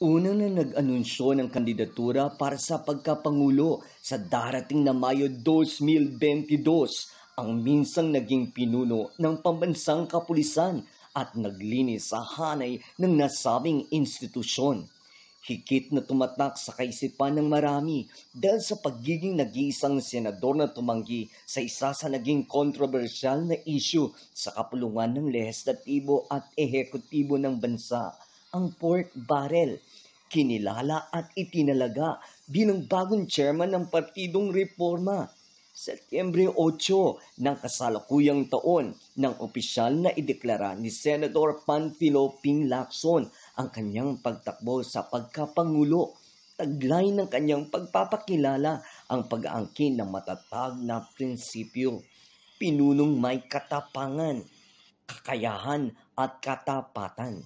Unang na nag-anunsyo ng kandidatura para sa pagkapangulo sa darating na Mayo 2022 ang minsang naging pinuno ng pambansang kapulisan at naglinis sa hanay ng nasabing institusyon. Hikit na tumatak sa kaisipan ng marami dahil sa pagiging nag-iisang senador na tumanggi sa isa sa naging kontrobersyal na isyu sa kapulungan ng lehislatibo at ehekutibo ng bansa ang pork barrel. Kinilala at itinalaga bilang bagong chairman ng Partidong Reforma. Setyembre 8 ng kasalukuyang taon nang opisyal na ideklara ni Senator Panfilo Ping Lacson ang kanyang pagtakbo sa pagkapangulo. Taglay ng kanyang pagpapakilala ang pag-aangkin ng matatag na prinsipyo. Pinunong may katapangan, kakayahan at katapatan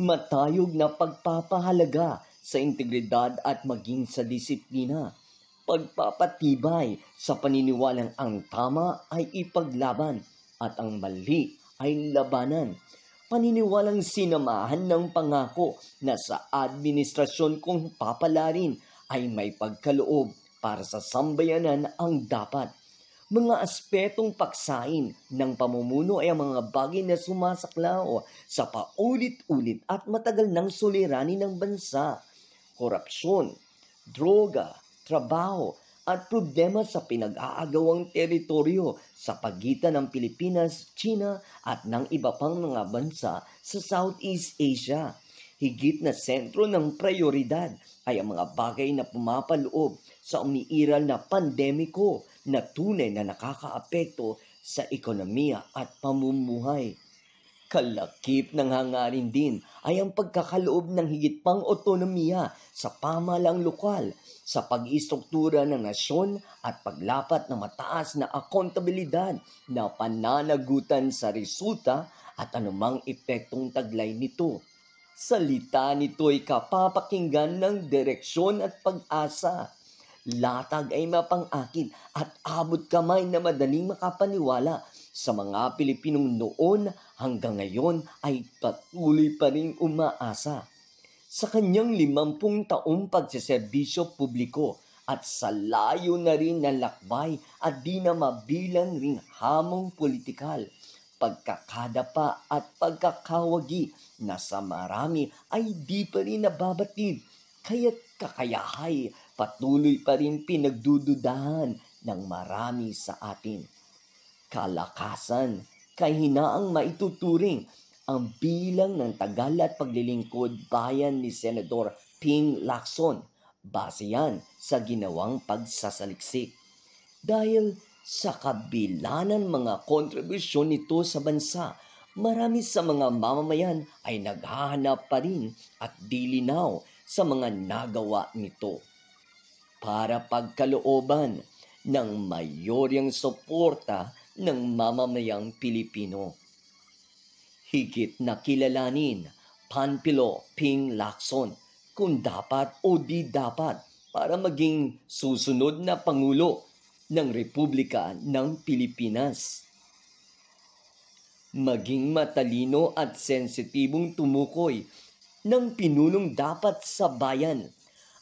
matayog na pagpapahalaga sa integridad at maging sa disiplina. Pagpapatibay sa paniniwalang ang tama ay ipaglaban at ang mali ay labanan. Paniniwalang sinamahan ng pangako na sa administrasyon kong papalarin ay may pagkaloob para sa sambayanan ang dapat mga aspetong paksain ng pamumuno ay ang mga bagay na sumasaklaw sa paulit-ulit at matagal ng suliranin ng bansa. Korupsyon, droga, trabaho, at problema sa pinag-aagawang teritoryo sa pagitan ng Pilipinas, China at ng iba pang mga bansa sa Southeast Asia. Higit na sentro ng prioridad ay ang mga bagay na pumapaloob sa umiiral na pandemiko na tunay na nakakaapekto sa ekonomiya at pamumuhay. Kalakip ng hangarin din ay ang pagkakaloob ng higit pang otonomiya sa pamalang lokal, sa pag-istruktura ng nasyon at paglapat ng mataas na akontabilidad na pananagutan sa resulta at anumang epektong taglay nito. Salita nito ay kapapakinggan ng direksyon at pag-asa latag ay mapangakit at abot kamay na madaling makapaniwala sa mga Pilipinong noon hanggang ngayon ay patuloy pa rin umaasa. Sa kanyang limampung taong pagsiserbisyo publiko at sa layo na rin na lakbay at di na mabilang ring hamong politikal, pagkakadapa at pagkakawagi na sa marami ay di pa rin nababatid. Kaya't kakayahay patuloy pa rin pinagdududahan ng marami sa atin. Kalakasan, kahinaang maituturing ang bilang ng tagal at paglilingkod bayan ni Senador Ping Lacson base yan sa ginawang pagsasaliksik. Dahil sa kabila ng mga kontribusyon nito sa bansa, marami sa mga mamamayan ay naghahanap pa rin at dilinaw sa mga nagawa nito para pagkalooban ng mayoryang suporta ng mamamayang Pilipino. Higit na kilalanin Panpilo Ping Lacson kung dapat o di dapat para maging susunod na Pangulo ng Republika ng Pilipinas. Maging matalino at sensitibong tumukoy ng pinunong dapat sa bayan.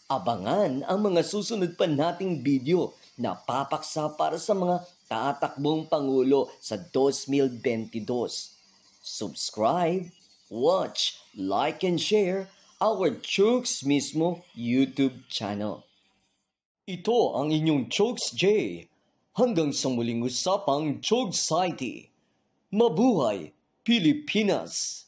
Abangan ang mga susunod pa nating video na papaksa para sa mga tatakbong Pangulo sa 2022. Subscribe, watch, like and share our Chokes mismo YouTube channel. Ito ang inyong Chokes J. Hanggang sa muling usapang Chokes Society. Mabuhay, Pilipinas!